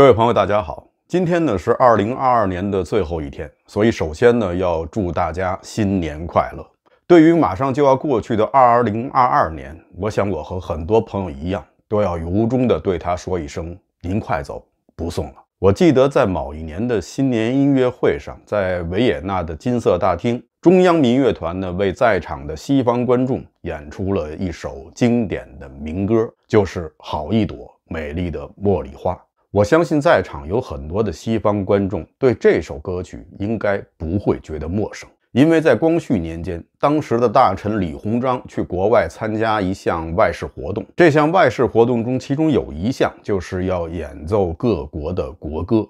各位朋友，大家好！今天呢是二零二二年的最后一天，所以首先呢要祝大家新年快乐。对于马上就要过去的二零二二年，我想我和很多朋友一样，都要由衷的对他说一声：“您快走，不送了。”我记得在某一年的新年音乐会上，在维也纳的金色大厅，中央民乐团呢为在场的西方观众演出了一首经典的民歌，就是《好一朵美丽的茉莉花》。我相信在场有很多的西方观众对这首歌曲应该不会觉得陌生，因为在光绪年间，当时的大臣李鸿章去国外参加一项外事活动，这项外事活动中，其中有一项就是要演奏各国的国歌，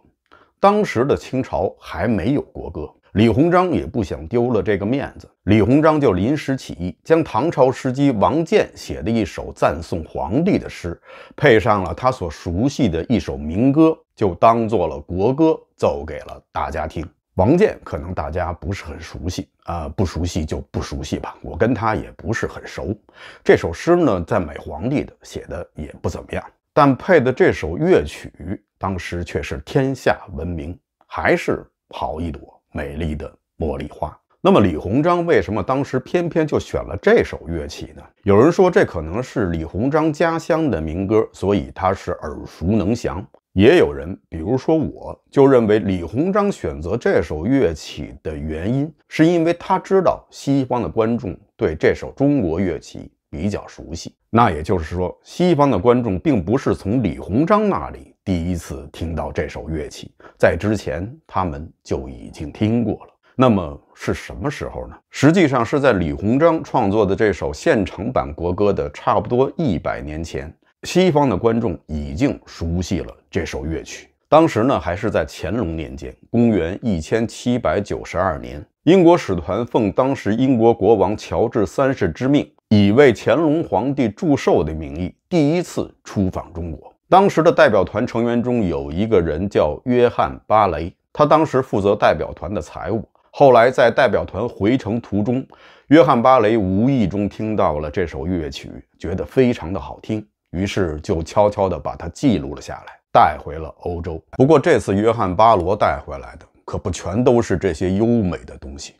当时的清朝还没有国歌。李鸿章也不想丢了这个面子，李鸿章就临时起意，将唐朝诗姬王建写的一首赞颂皇帝的诗，配上了他所熟悉的一首民歌，就当做了国歌奏给了大家听。王建可能大家不是很熟悉啊，不熟悉就不熟悉吧，我跟他也不是很熟。这首诗呢赞美皇帝的，写的也不怎么样，但配的这首乐曲当时却是天下闻名，还是好一朵。美丽的茉莉花。那么，李鸿章为什么当时偏偏就选了这首乐曲呢？有人说，这可能是李鸿章家乡的民歌，所以他是耳熟能详。也有人，比如说我，就认为李鸿章选择这首乐曲的原因，是因为他知道西方的观众对这首中国乐器比较熟悉。那也就是说，西方的观众并不是从李鸿章那里。第一次听到这首乐器，在之前他们就已经听过了。那么是什么时候呢？实际上是在李鸿章创作的这首现成版国歌的差不多一百年前，西方的观众已经熟悉了这首乐曲。当时呢，还是在乾隆年间，公元一千七百九十二年，英国使团奉当时英国国王乔治三世之命，以为乾隆皇帝祝寿的名义，第一次出访中国。当时的代表团成员中有一个人叫约翰巴雷，他当时负责代表团的财务。后来在代表团回程途中，约翰巴雷无意中听到了这首乐曲，觉得非常的好听，于是就悄悄地把它记录了下来，带回了欧洲。不过这次约翰巴罗带回来的可不全都是这些优美的东西，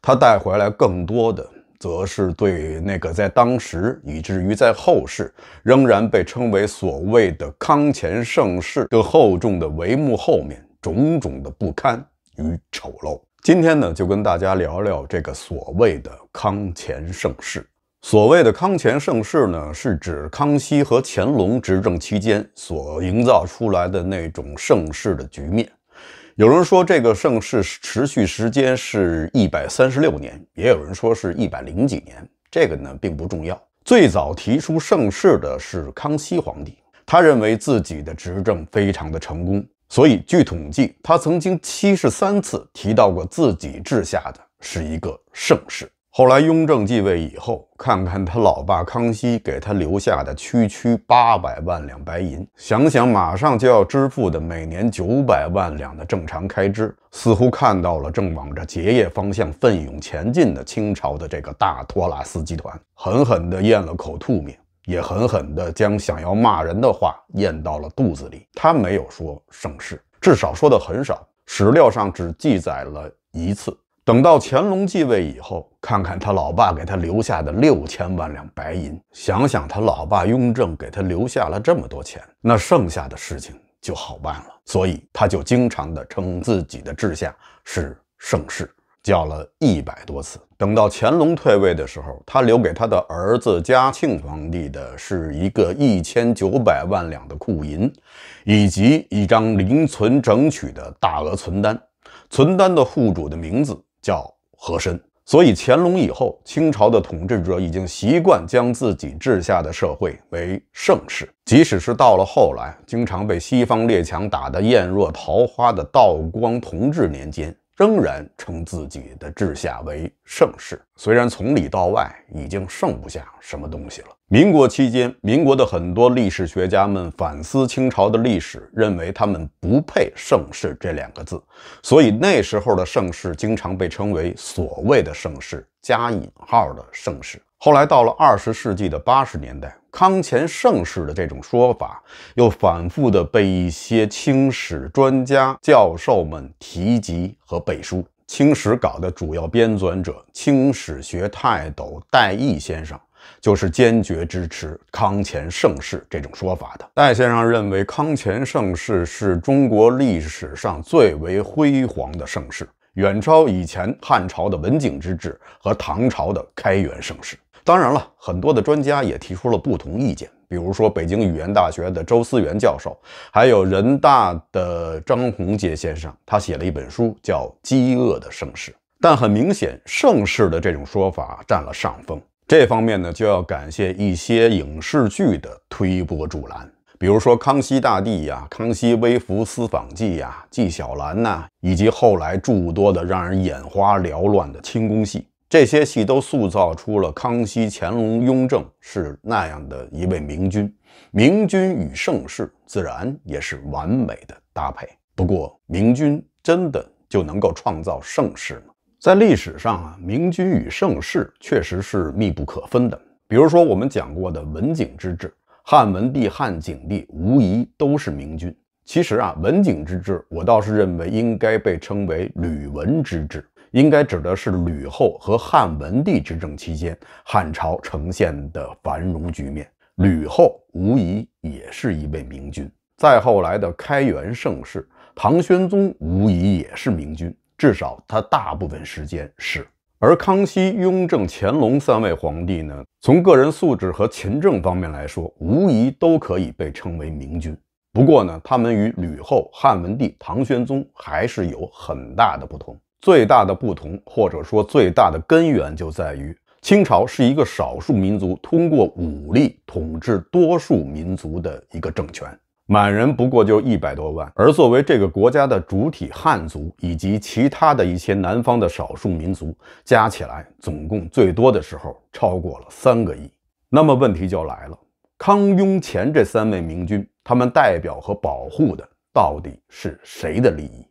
他带回来更多的。则是对那个在当时以至于在后世仍然被称为所谓的“康乾盛世”的厚重的帷幕后面种种的不堪与丑陋。今天呢，就跟大家聊聊这个所谓的“康乾盛世”。所谓的“康乾盛世”呢，是指康熙和乾隆执政期间所营造出来的那种盛世的局面。有人说这个盛世持续时间是一百三十六年，也有人说是一百零几年。这个呢并不重要。最早提出盛世的是康熙皇帝，他认为自己的执政非常的成功，所以据统计，他曾经七十三次提到过自己治下的是一个盛世。后来，雍正继位以后，看看他老爸康熙给他留下的区区八百万两白银，想想马上就要支付的每年九百万两的正常开支，似乎看到了正往着结业方向奋勇前进的清朝的这个大托拉斯集团，狠狠地咽了口吐沫，也狠狠地将想要骂人的话咽到了肚子里。他没有说盛世，至少说的很少，史料上只记载了一次。等到乾隆继位以后，看看他老爸给他留下的六千万两白银，想想他老爸雍正给他留下了这么多钱，那剩下的事情就好办了。所以他就经常的称自己的治下是盛世，叫了一百多次。等到乾隆退位的时候，他留给他的儿子嘉庆皇帝的是一个一千九百万两的库银，以及一张零存整取的大额存单，存单的户主的名字。叫和珅，所以乾隆以后，清朝的统治者已经习惯将自己治下的社会为盛世，即使是到了后来经常被西方列强打得艳若桃花的道光、同治年间。仍然称自己的治下为盛世，虽然从里到外已经剩不下什么东西了。民国期间，民国的很多历史学家们反思清朝的历史，认为他们不配“盛世”这两个字，所以那时候的盛世经常被称为所谓的“盛世”加引号的盛世。后来到了二十世纪的八十年代。康乾盛世的这种说法，又反复的被一些清史专家教授们提及和背书。《清史稿》的主要编纂者、清史学泰斗戴义先生，就是坚决支持康乾盛世这种说法的。戴先生认为，康乾盛世是中国历史上最为辉煌的盛世，远超以前汉朝的文景之治和唐朝的开元盛世。当然了，很多的专家也提出了不同意见，比如说北京语言大学的周思源教授，还有人大的张宏杰先生，他写了一本书叫《饥饿的盛世》，但很明显，盛世的这种说法占了上风。这方面呢，就要感谢一些影视剧的推波助澜，比如说《康熙大帝》呀，《康熙微服私访记》呀，《纪晓岚》呐，以及后来诸多的让人眼花缭乱的清宫戏。这些戏都塑造出了康熙、乾隆、雍正是那样的一位明君，明君与盛世自然也是完美的搭配。不过，明君真的就能够创造盛世吗？在历史上啊，明君与盛世确实是密不可分的。比如说我们讲过的文景之治，汉文帝、汉景帝无疑都是明君。其实啊，文景之治我倒是认为应该被称为吕文之治。应该指的是吕后和汉文帝执政期间，汉朝呈现的繁荣局面。吕后无疑也是一位明君。再后来的开元盛世，唐玄宗无疑也是明君，至少他大部分时间是。而康熙、雍正、乾隆三位皇帝呢，从个人素质和勤政方面来说，无疑都可以被称为明君。不过呢，他们与吕后、汉文帝、唐玄宗还是有很大的不同。最大的不同，或者说最大的根源，就在于清朝是一个少数民族通过武力统治多数民族的一个政权。满人不过就一百多万，而作为这个国家的主体汉族以及其他的一些南方的少数民族加起来，总共最多的时候超过了三个亿。那么问题就来了：康雍乾这三位明君，他们代表和保护的到底是谁的利益？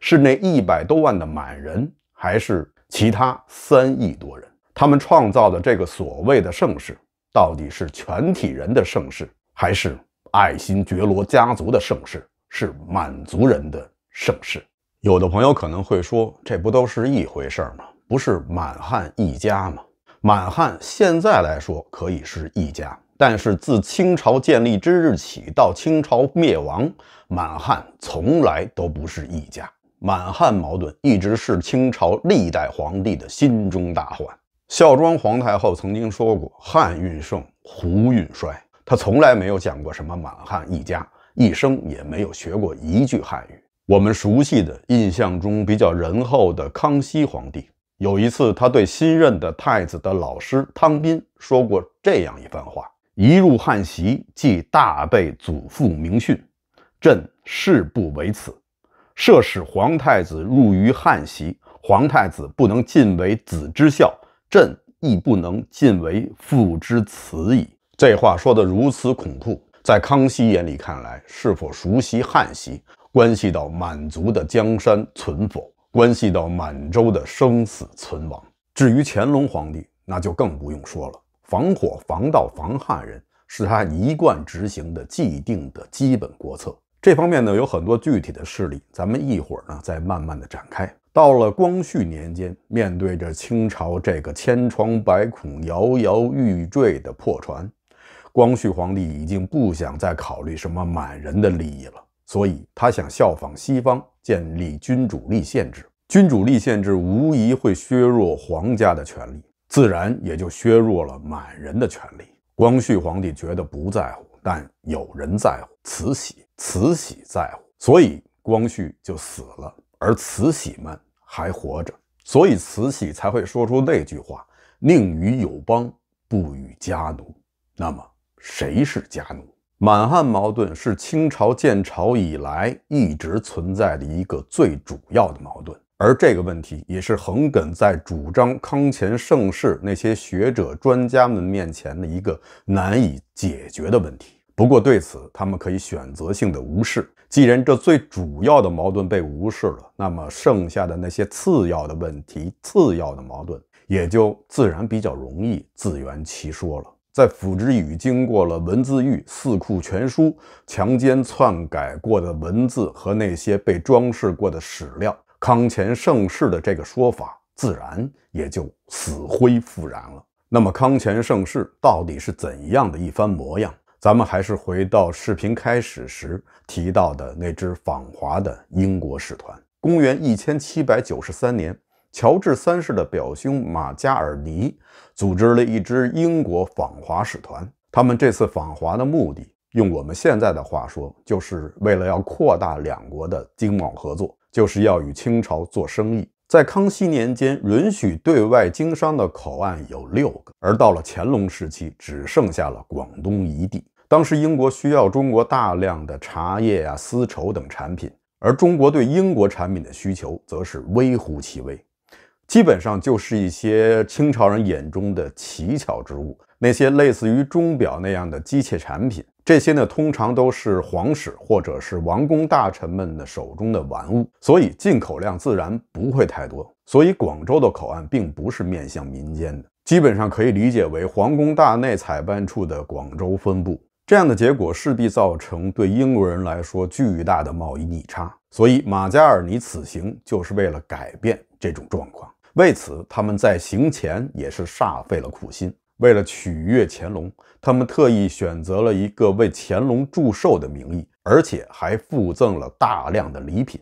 是那一百多万的满人，还是其他三亿多人？他们创造的这个所谓的盛世，到底是全体人的盛世，还是爱新觉罗家族的盛世，是满族人的盛世？有的朋友可能会说：“这不都是一回事吗？不是满汉一家吗？”满汉现在来说可以是一家，但是自清朝建立之日起到清朝灭亡，满汉从来都不是一家。满汉矛盾一直是清朝历代皇帝的心中大患。孝庄皇太后曾经说过：“汉运盛，胡运衰。”她从来没有讲过什么满汉一家，一生也没有学过一句汉语。我们熟悉的印象中比较仁厚的康熙皇帝，有一次他对新任的太子的老师汤斌说过这样一番话：“一入汉席，即大背祖父明训，朕誓不为此。”设使皇太子入于汉席，皇太子不能尽为子之孝，朕亦不能尽为父之慈矣。这话说得如此恐怖，在康熙眼里看来，是否熟悉汉席，关系到满族的江山存否，关系到满洲的生死存亡。至于乾隆皇帝，那就更不用说了，防火、防盗、防汉人，是他一贯执行的既定的基本国策。这方面呢有很多具体的事例，咱们一会儿呢再慢慢的展开。到了光绪年间，面对着清朝这个千疮百孔、摇摇欲坠的破船，光绪皇帝已经不想再考虑什么满人的利益了，所以他想效仿西方建立君主立宪制。君主立宪制无疑会削弱皇家的权力，自然也就削弱了满人的权力。光绪皇帝觉得不在乎，但有人在乎，慈禧。慈禧在乎，所以光绪就死了，而慈禧们还活着，所以慈禧才会说出那句话：“宁与友邦，不与家奴。”那么，谁是家奴？满汉矛盾是清朝建朝以来一直存在的一个最主要的矛盾，而这个问题也是横亘在主张康乾盛世那些学者专家们面前的一个难以解决的问题。不过，对此他们可以选择性的无视。既然这最主要的矛盾被无视了，那么剩下的那些次要的问题、次要的矛盾也就自然比较容易自圆其说了。在腐之语经过了文字狱、四库全书强奸篡改过的文字和那些被装饰过的史料，“康乾盛世”的这个说法自然也就死灰复燃了。那么，康乾盛世到底是怎样的一番模样？咱们还是回到视频开始时提到的那支访华的英国使团。公元一千七百九十三年，乔治三世的表兄马加尔尼组织了一支英国访华使团。他们这次访华的目的，用我们现在的话说，就是为了要扩大两国的经贸合作，就是要与清朝做生意。在康熙年间，允许对外经商的口岸有六个，而到了乾隆时期，只剩下了广东一地。当时英国需要中国大量的茶叶啊、丝绸等产品，而中国对英国产品的需求则是微乎其微，基本上就是一些清朝人眼中的奇巧之物，那些类似于钟表那样的机械产品。这些呢，通常都是皇室或者是王公大臣们的手中的玩物，所以进口量自然不会太多。所以广州的口岸并不是面向民间的，基本上可以理解为皇宫大内采办处的广州分部。这样的结果势必造成对英国人来说巨大的贸易逆差，所以马加尔尼此行就是为了改变这种状况。为此，他们在行前也是煞费了苦心。为了取悦乾隆，他们特意选择了一个为乾隆祝寿的名义，而且还附赠了大量的礼品。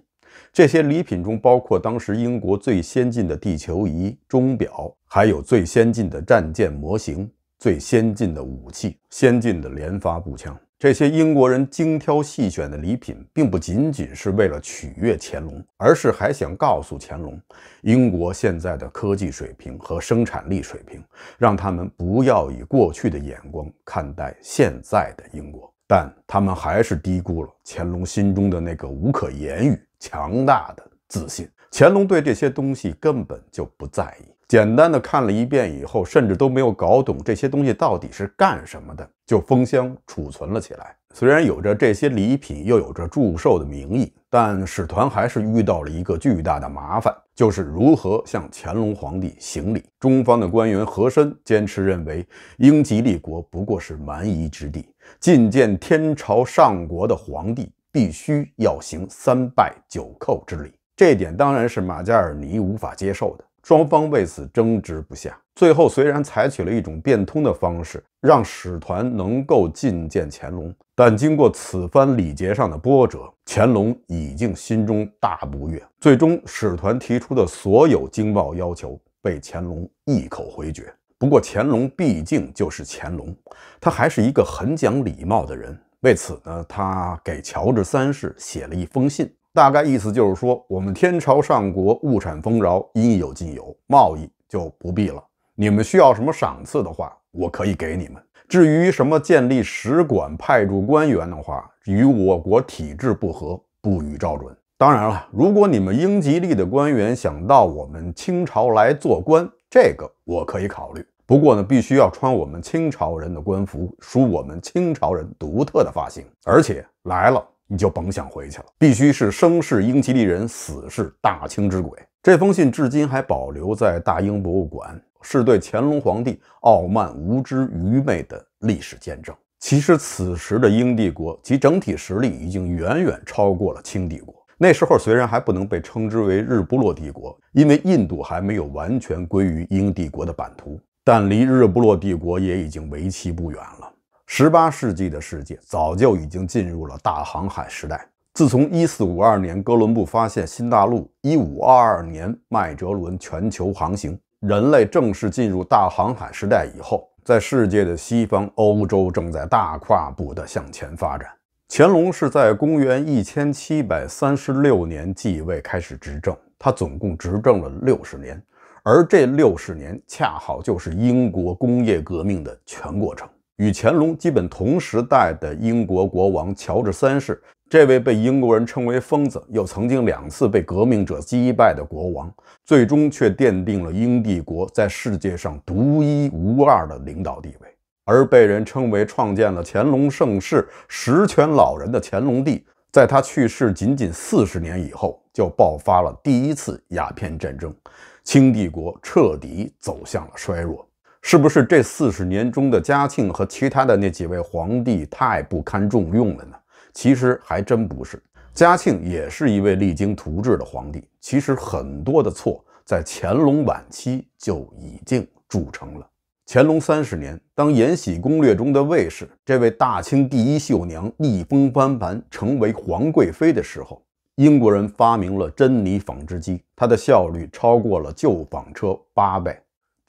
这些礼品中包括当时英国最先进的地球仪、钟表，还有最先进的战舰模型、最先进的武器、先进的连发步枪。这些英国人精挑细选的礼品，并不仅仅是为了取悦乾隆，而是还想告诉乾隆，英国现在的科技水平和生产力水平，让他们不要以过去的眼光看待现在的英国。但他们还是低估了乾隆心中的那个无可言喻、强大的自信。乾隆对这些东西根本就不在意。简单的看了一遍以后，甚至都没有搞懂这些东西到底是干什么的，就封箱储存了起来。虽然有着这些礼品，又有着祝寿的名义，但使团还是遇到了一个巨大的麻烦，就是如何向乾隆皇帝行礼。中方的官员和珅坚持认为，英吉利国不过是蛮夷之地，觐见天朝上国的皇帝必须要行三拜九叩之礼，这点当然是马加尔尼无法接受的。双方为此争执不下，最后虽然采取了一种变通的方式，让使团能够觐见乾隆，但经过此番礼节上的波折，乾隆已经心中大不悦。最终，使团提出的所有经贸要求被乾隆一口回绝。不过，乾隆毕竟就是乾隆，他还是一个很讲礼貌的人。为此呢，他给乔治三世写了一封信。大概意思就是说，我们天朝上国物产丰饶，应有尽有，贸易就不必了。你们需要什么赏赐的话，我可以给你们。至于什么建立使馆、派驻官员的话，与我国体制不合，不予照准。当然了，如果你们英吉利的官员想到我们清朝来做官，这个我可以考虑。不过呢，必须要穿我们清朝人的官服，梳我们清朝人独特的发型，而且来了。你就甭想回去了，必须是生是英吉利人，死是大清之鬼。这封信至今还保留在大英博物馆，是对乾隆皇帝傲慢、无知、愚昧的历史见证。其实，此时的英帝国其整体实力已经远远超过了清帝国。那时候虽然还不能被称之为日不落帝国，因为印度还没有完全归于英帝国的版图，但离日不落帝国也已经为期不远了。十八世纪的世界早就已经进入了大航海时代。自从一四五二年哥伦布发现新大陆，一五二二年麦哲伦全球航行，人类正式进入大航海时代以后，在世界的西方，欧洲正在大跨步的向前发展。乾隆是在公元一千七百三十六年继位开始执政，他总共执政了六十年，而这六十年恰好就是英国工业革命的全过程。与乾隆基本同时代的英国国王乔治三世，这位被英国人称为“疯子”，又曾经两次被革命者击败的国王，最终却奠定了英帝国在世界上独一无二的领导地位。而被人称为“创建了乾隆盛世、十全老人”的乾隆帝，在他去世仅仅四十年以后，就爆发了第一次鸦片战争，清帝国彻底走向了衰弱。是不是这四十年中的嘉庆和其他的那几位皇帝太不堪重用了呢？其实还真不是，嘉庆也是一位励精图治的皇帝。其实很多的错在乾隆晚期就已经铸成了。乾隆三十年，当延禧攻略中的卫氏这位大清第一绣娘逆风翻盘成为皇贵妃的时候，英国人发明了珍妮纺织机，它的效率超过了旧纺车八倍。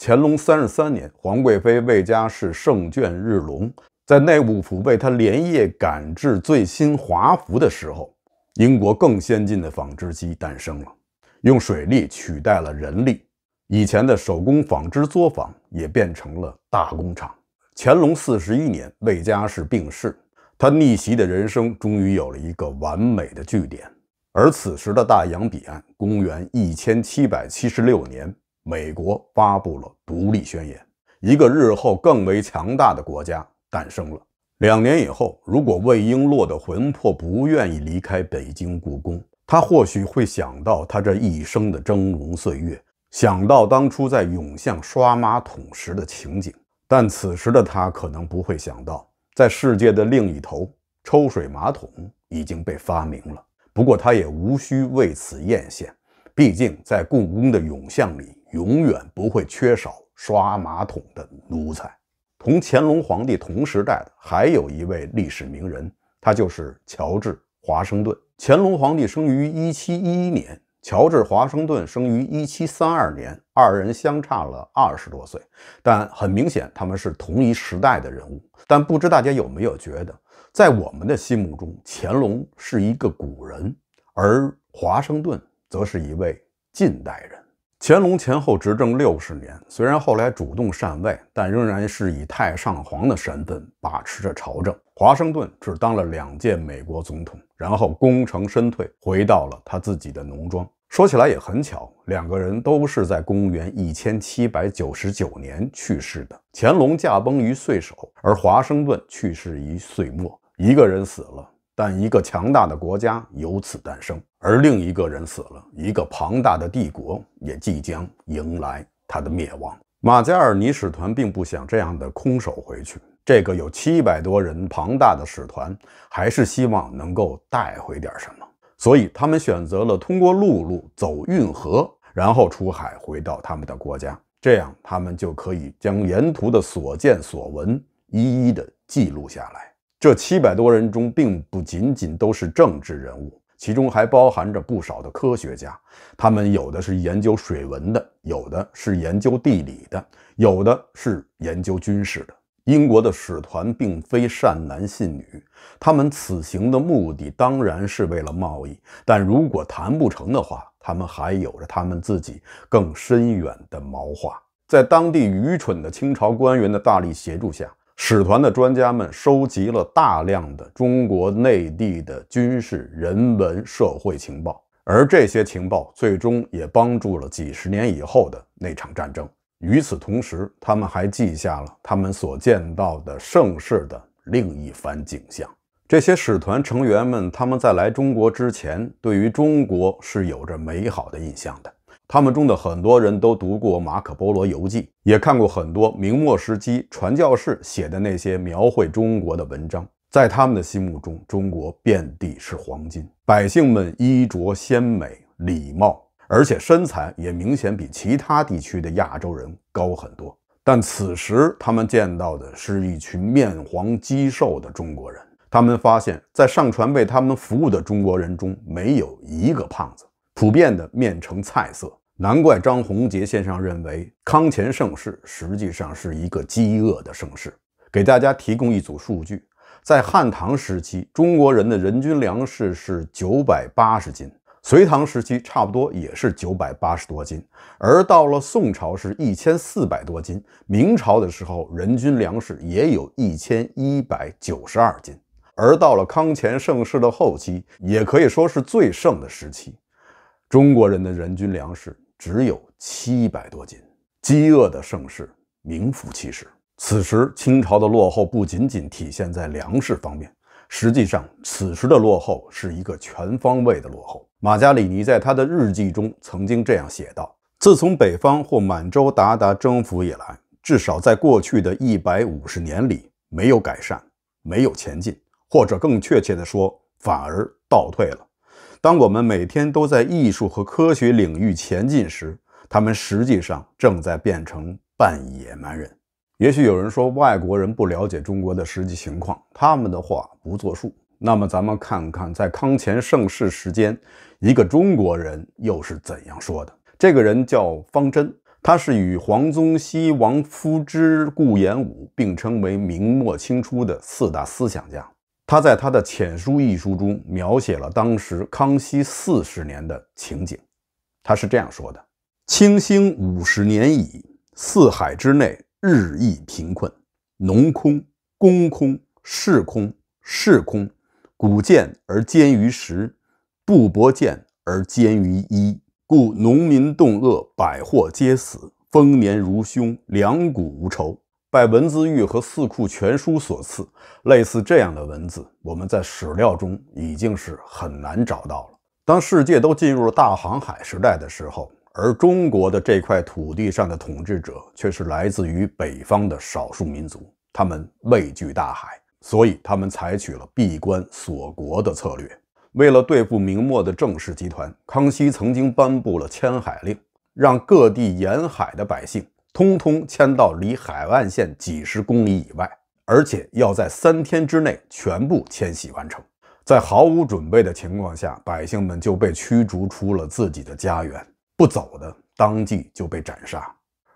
乾隆三十三年，皇贵妃魏佳氏圣眷日隆，在内务府为她连夜赶制最新华服的时候，英国更先进的纺织机诞生了，用水力取代了人力，以前的手工纺织作坊也变成了大工厂。乾隆四十一年，魏佳氏病逝，她逆袭的人生终于有了一个完美的句点。而此时的大洋彼岸，公元一千七百七十六年。美国发布了独立宣言，一个日后更为强大的国家诞生了。两年以后，如果魏璎珞的魂魄不愿意离开北京故宫，她或许会想到她这一生的峥嵘岁月，想到当初在永巷刷马桶时的情景。但此时的她可能不会想到，在世界的另一头，抽水马桶已经被发明了。不过，她也无需为此艳羡，毕竟在故宫的永巷里。永远不会缺少刷马桶的奴才。同乾隆皇帝同时代的还有一位历史名人，他就是乔治华盛顿。乾隆皇帝生于一七一一年，乔治华盛顿生于一七三二年，二人相差了二十多岁，但很明显他们是同一时代的人物。但不知大家有没有觉得，在我们的心目中，乾隆是一个古人，而华盛顿则是一位近代人。乾隆前后执政六十年，虽然后来主动禅位，但仍然是以太上皇的身份把持着朝政。华盛顿只当了两届美国总统，然后功成身退，回到了他自己的农庄。说起来也很巧，两个人都是在公元一千七百九十九年去世的。乾隆驾崩于岁首，而华盛顿去世于岁末。一个人死了。但一个强大的国家由此诞生，而另一个人死了，一个庞大的帝国也即将迎来它的灭亡。马加尔尼使团并不想这样的空手回去，这个有七百多人庞大的使团还是希望能够带回点什么，所以他们选择了通过陆路走运河，然后出海回到他们的国家，这样他们就可以将沿途的所见所闻一一的记录下来。这七百多人中，并不仅仅都是政治人物，其中还包含着不少的科学家。他们有的是研究水文的，有的是研究地理的，有的是研究军事的。英国的使团并非善男信女，他们此行的目的当然是为了贸易，但如果谈不成的话，他们还有着他们自己更深远的谋划。在当地愚蠢的清朝官员的大力协助下。使团的专家们收集了大量的中国内地的军事、人文、社会情报，而这些情报最终也帮助了几十年以后的那场战争。与此同时，他们还记下了他们所见到的盛世的另一番景象。这些使团成员们，他们在来中国之前，对于中国是有着美好的印象的。他们中的很多人都读过《马可·波罗游记》，也看过很多明末时期传教士写的那些描绘中国的文章。在他们的心目中，中国遍地是黄金，百姓们衣着鲜美、礼貌，而且身材也明显比其他地区的亚洲人高很多。但此时，他们见到的是一群面黄肌瘦的中国人。他们发现，在上船为他们服务的中国人中，没有一个胖子，普遍的面呈菜色。难怪张宏杰先生认为，康乾盛世实际上是一个饥饿的盛世。给大家提供一组数据，在汉唐时期，中国人的人均粮食是九百八十斤；隋唐时期差不多也是九百八十多斤；而到了宋朝是一千四百多斤；明朝的时候，人均粮食也有一千一百九十二斤；而到了康乾盛世的后期，也可以说是最盛的时期，中国人的人均粮食。只有七百多斤，饥饿的盛世名副其实。此时清朝的落后不仅仅体现在粮食方面，实际上此时的落后是一个全方位的落后。马加里尼在他的日记中曾经这样写道：“自从北方或满洲鞑靼征服以来，至少在过去的一百五十年里，没有改善，没有前进，或者更确切地说，反而倒退了。”当我们每天都在艺术和科学领域前进时，他们实际上正在变成半野蛮人。也许有人说外国人不了解中国的实际情况，他们的话不作数。那么咱们看看，在康乾盛世时间，一个中国人又是怎样说的。这个人叫方贞，他是与黄宗羲、王夫之、顾炎武并称为明末清初的四大思想家。他在他的《浅书》一书中描写了当时康熙四十年的情景，他是这样说的：“清兴五十年矣，四海之内日益贫困，农空，工空，市空，市空，谷贱而兼于食，布帛贱而兼于衣，故农民冻饿，百货皆死，丰年如凶，粮谷无筹。”拜《文字狱》和《四库全书》所赐，类似这样的文字，我们在史料中已经是很难找到了。当世界都进入了大航海时代的时候，而中国的这块土地上的统治者却是来自于北方的少数民族，他们畏惧大海，所以他们采取了闭关锁国的策略。为了对付明末的郑氏集团，康熙曾经颁布了迁海令，让各地沿海的百姓。通通迁到离海岸线几十公里以外，而且要在三天之内全部迁徙完成。在毫无准备的情况下，百姓们就被驱逐出了自己的家园，不走的当即就被斩杀。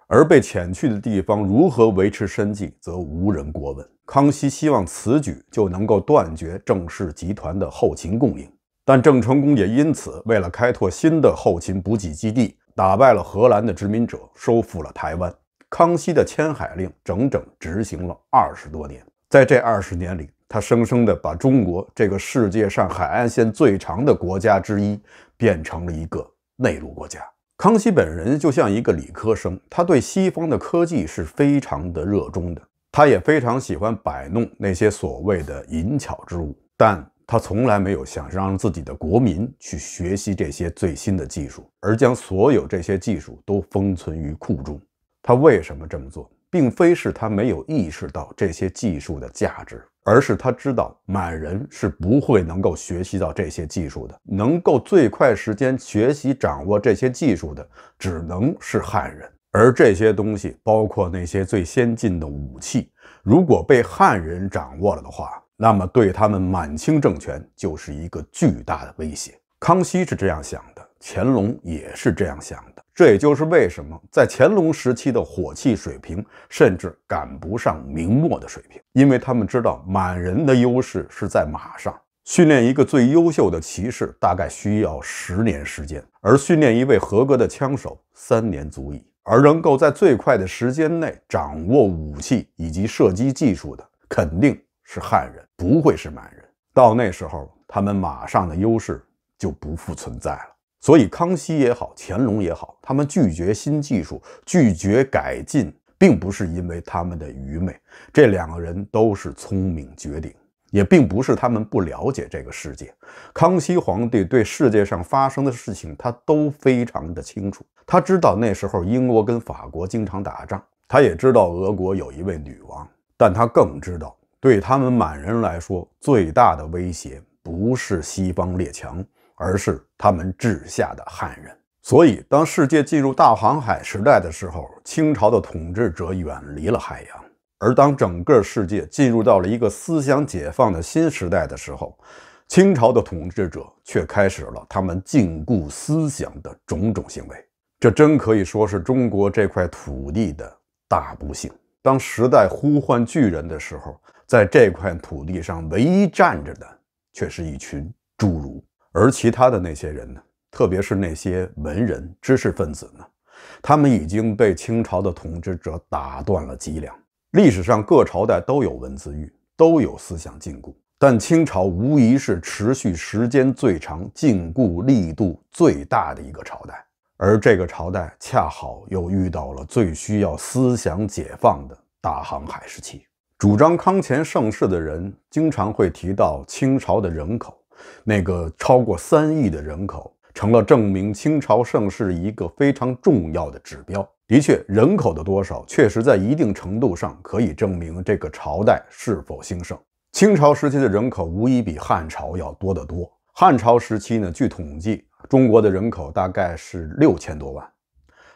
而被遣去的地方如何维持生计，则无人过问。康熙希望此举就能够断绝郑氏集团的后勤供应，但郑成功也因此为了开拓新的后勤补给基地。打败了荷兰的殖民者，收复了台湾。康熙的迁海令整整执行了二十多年，在这二十年里，他生生的把中国这个世界上海岸线最长的国家之一，变成了一个内陆国家。康熙本人就像一个理科生，他对西方的科技是非常的热衷的，他也非常喜欢摆弄那些所谓的淫巧之物，但。他从来没有想让自己的国民去学习这些最新的技术，而将所有这些技术都封存于库中。他为什么这么做，并非是他没有意识到这些技术的价值，而是他知道满人是不会能够学习到这些技术的。能够最快时间学习掌握这些技术的，只能是汉人。而这些东西，包括那些最先进的武器，如果被汉人掌握了的话。那么，对他们满清政权就是一个巨大的威胁。康熙是这样想的，乾隆也是这样想的。这也就是为什么在乾隆时期的火器水平甚至赶不上明末的水平，因为他们知道满人的优势是在马上。训练一个最优秀的骑士，大概需要十年时间，而训练一位合格的枪手，三年足矣。而能够在最快的时间内掌握武器以及射击技术的，肯定。是汉人，不会是满人。到那时候，他们马上的优势就不复存在了。所以，康熙也好，乾隆也好，他们拒绝新技术、拒绝改进，并不是因为他们的愚昧。这两个人都是聪明绝顶，也并不是他们不了解这个世界。康熙皇帝对世界上发生的事情，他都非常的清楚。他知道那时候英国跟法国经常打仗，他也知道俄国有一位女王，但他更知道。对他们满人来说，最大的威胁不是西方列强，而是他们治下的汉人。所以，当世界进入大航海时代的时候，清朝的统治者远离了海洋；而当整个世界进入到了一个思想解放的新时代的时候，清朝的统治者却开始了他们禁锢思想的种种行为。这真可以说是中国这块土地的大不幸。当时代呼唤巨人的时候，在这块土地上，唯一站着的却是一群侏儒，而其他的那些人呢？特别是那些文人、知识分子呢？他们已经被清朝的统治者打断了脊梁。历史上各朝代都有文字狱，都有思想禁锢，但清朝无疑是持续时间最长、禁锢力度最大的一个朝代。而这个朝代恰好又遇到了最需要思想解放的大航海时期。主张康乾盛世的人经常会提到清朝的人口，那个超过三亿的人口成了证明清朝盛世一个非常重要的指标。的确，人口的多少确实在一定程度上可以证明这个朝代是否兴盛。清朝时期的人口无疑比汉朝要多得多。汉朝时期呢，据统计，中国的人口大概是六千多万，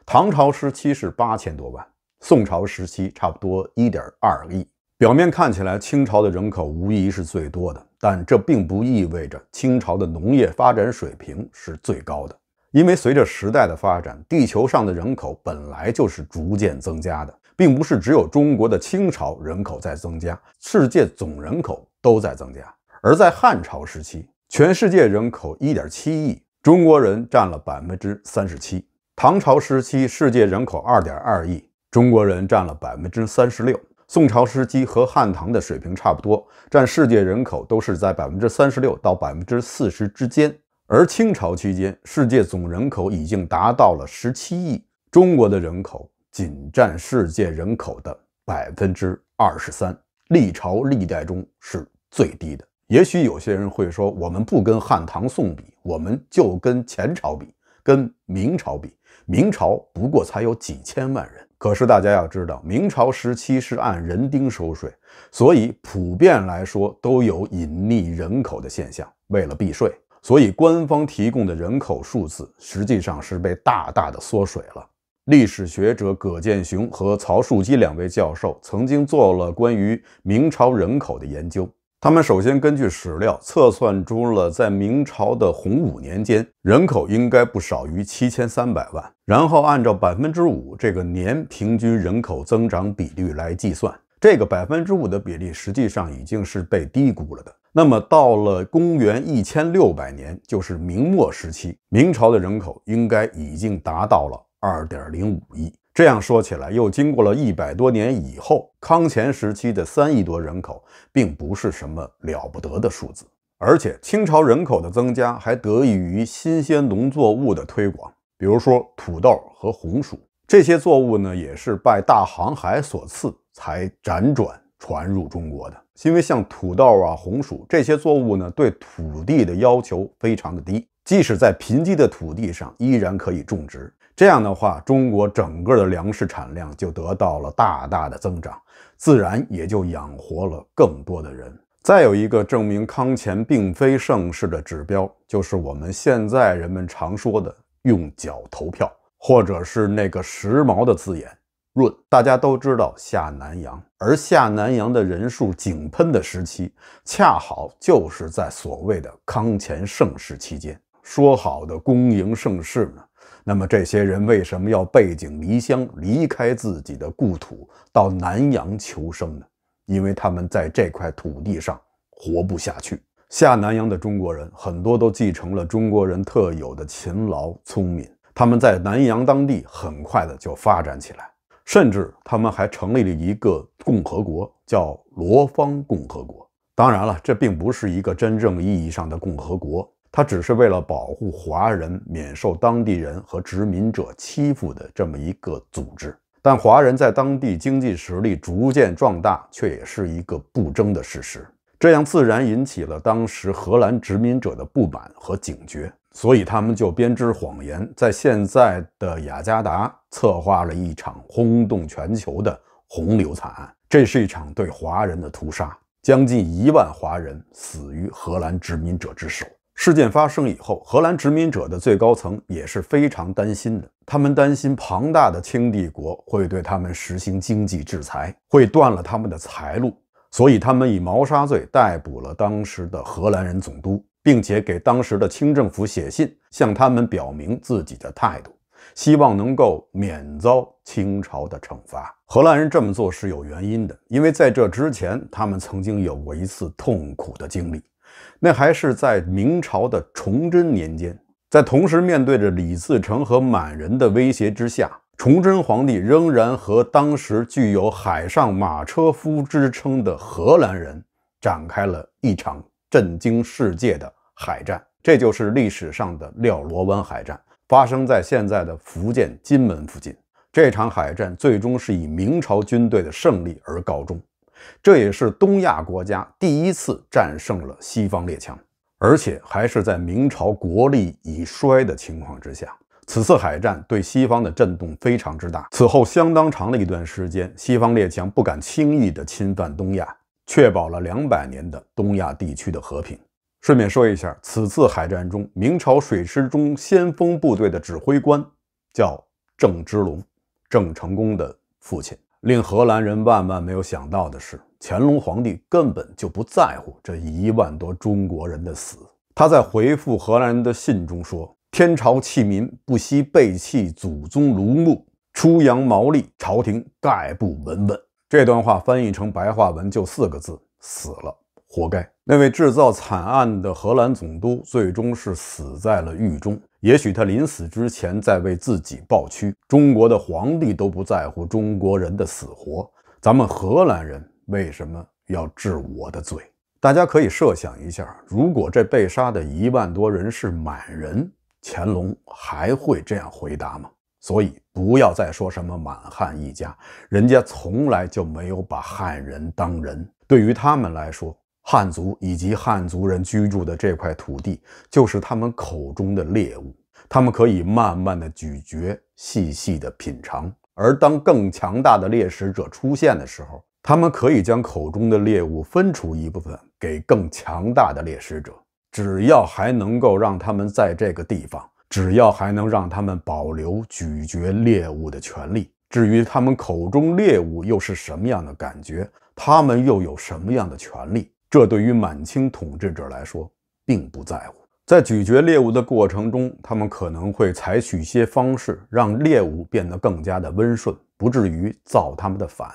唐朝时期是八千多万，宋朝时期差不多一点二亿。表面看起来，清朝的人口无疑是最多的，但这并不意味着清朝的农业发展水平是最高的。因为随着时代的发展，地球上的人口本来就是逐渐增加的，并不是只有中国的清朝人口在增加，世界总人口都在增加。而在汉朝时期，全世界人口一点七亿，中国人占了百分之三十七；唐朝时期，世界人口二点二亿，中国人占了百分之三十六。宋朝时期和汉唐的水平差不多，占世界人口都是在百分之三十六到百分之四十之间。而清朝期间，世界总人口已经达到了十七亿，中国的人口仅占世界人口的百分之二十三，历朝历代中是最低的。也许有些人会说，我们不跟汉唐宋比，我们就跟前朝比，跟明朝比。明朝不过才有几千万人。可是大家要知道，明朝时期是按人丁收税，所以普遍来说都有隐匿人口的现象。为了避税，所以官方提供的人口数字实际上是被大大的缩水了。历史学者葛剑雄和曹树基两位教授曾经做了关于明朝人口的研究。他们首先根据史料测算出了在明朝的洪武年间，人口应该不少于七千三百万。然后按照百分之五这个年平均人口增长比率来计算，这个百分之五的比例实际上已经是被低估了的。那么到了公元一千六百年，就是明末时期，明朝的人口应该已经达到了二点零五亿。这样说起来，又经过了一百多年以后，康乾时期的三亿多人口，并不是什么了不得的数字。而且，清朝人口的增加还得益于新鲜农作物的推广，比如说土豆和红薯。这些作物呢，也是拜大航海所赐，才辗转传入中国的。因为像土豆啊、红薯这些作物呢，对土地的要求非常的低，即使在贫瘠的土地上，依然可以种植。这样的话，中国整个的粮食产量就得到了大大的增长，自然也就养活了更多的人。再有一个证明康乾并非盛世的指标，就是我们现在人们常说的“用脚投票”，或者是那个时髦的字眼“润”。大家都知道下南洋，而下南洋的人数井喷的时期，恰好就是在所谓的康乾盛世期间。说好的“恭迎盛世”呢？那么这些人为什么要背井离乡，离开自己的故土，到南洋求生呢？因为他们在这块土地上活不下去。下南洋的中国人很多都继承了中国人特有的勤劳、聪明，他们在南洋当地很快的就发展起来，甚至他们还成立了一个共和国，叫罗芳共和国。当然了，这并不是一个真正意义上的共和国。他只是为了保护华人免受当地人和殖民者欺负的这么一个组织，但华人在当地经济实力逐渐壮大，却也是一个不争的事实。这样自然引起了当时荷兰殖民者的不满和警觉，所以他们就编织谎言，在现在的雅加达策划了一场轰动全球的“红流惨案”。这是一场对华人的屠杀，将近一万华人死于荷兰殖民者之手。事件发生以后，荷兰殖民者的最高层也是非常担心的。他们担心庞大的清帝国会对他们实行经济制裁，会断了他们的财路，所以他们以谋杀罪逮捕了当时的荷兰人总督，并且给当时的清政府写信，向他们表明自己的态度，希望能够免遭清朝的惩罚。荷兰人这么做是有原因的，因为在这之前，他们曾经有过一次痛苦的经历。那还是在明朝的崇祯年间，在同时面对着李自成和满人的威胁之下，崇祯皇帝仍然和当时具有“海上马车夫”之称的荷兰人展开了一场震惊世界的海战，这就是历史上的料罗湾海战，发生在现在的福建金门附近。这场海战最终是以明朝军队的胜利而告终。这也是东亚国家第一次战胜了西方列强，而且还是在明朝国力已衰的情况之下。此次海战对西方的震动非常之大。此后相当长的一段时间，西方列强不敢轻易的侵犯东亚，确保了两百年的东亚地区的和平。顺便说一下，此次海战中，明朝水师中先锋部队的指挥官叫郑芝龙，郑成功的父亲。令荷兰人万万没有想到的是，乾隆皇帝根本就不在乎这一万多中国人的死。他在回复荷兰人的信中说：“天朝弃民，不惜背弃祖宗庐墓，出洋毛利，朝廷概不闻问。”这段话翻译成白话文就四个字：死了，活该。那位制造惨案的荷兰总督最终是死在了狱中。也许他临死之前在为自己抱屈。中国的皇帝都不在乎中国人的死活，咱们荷兰人为什么要治我的罪？大家可以设想一下，如果这被杀的一万多人是满人，乾隆还会这样回答吗？所以，不要再说什么满汉一家，人家从来就没有把汉人当人。对于他们来说，汉族以及汉族人居住的这块土地，就是他们口中的猎物。他们可以慢慢的咀嚼，细细的品尝。而当更强大的猎食者出现的时候，他们可以将口中的猎物分出一部分给更强大的猎食者。只要还能够让他们在这个地方，只要还能让他们保留咀嚼猎物的权利。至于他们口中猎物又是什么样的感觉，他们又有什么样的权利？这对于满清统治者来说并不在乎，在咀嚼猎物的过程中，他们可能会采取一些方式，让猎物变得更加的温顺，不至于造他们的反。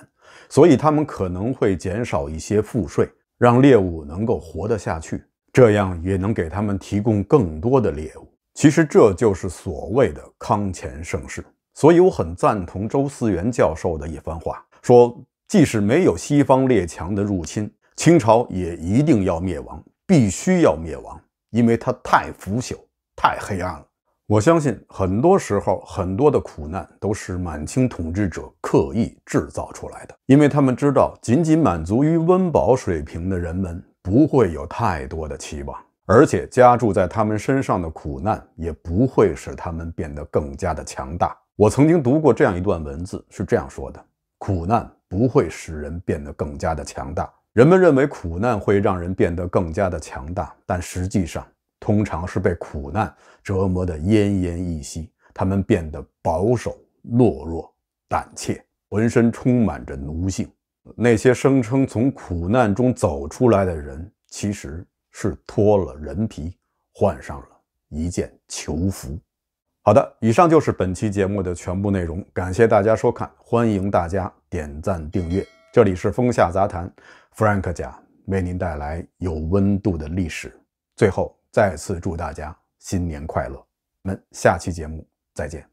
所以他们可能会减少一些赋税，让猎物能够活得下去，这样也能给他们提供更多的猎物。其实这就是所谓的康乾盛世。所以我很赞同周思源教授的一番话，说即使没有西方列强的入侵。清朝也一定要灭亡，必须要灭亡，因为它太腐朽、太黑暗了。我相信，很多时候，很多的苦难都是满清统治者刻意制造出来的，因为他们知道，仅仅满足于温饱水平的人们不会有太多的期望，而且加注在他们身上的苦难也不会使他们变得更加的强大。我曾经读过这样一段文字，是这样说的：苦难不会使人变得更加的强大。人们认为苦难会让人变得更加的强大，但实际上，通常是被苦难折磨得奄奄一息。他们变得保守、懦弱、胆怯，浑身充满着奴性。那些声称从苦难中走出来的人，其实是脱了人皮，换上了一件囚服。好的，以上就是本期节目的全部内容。感谢大家收看，欢迎大家点赞、订阅。这里是风下杂谈。弗兰克家为您带来有温度的历史。最后，再次祝大家新年快乐！我们下期节目再见。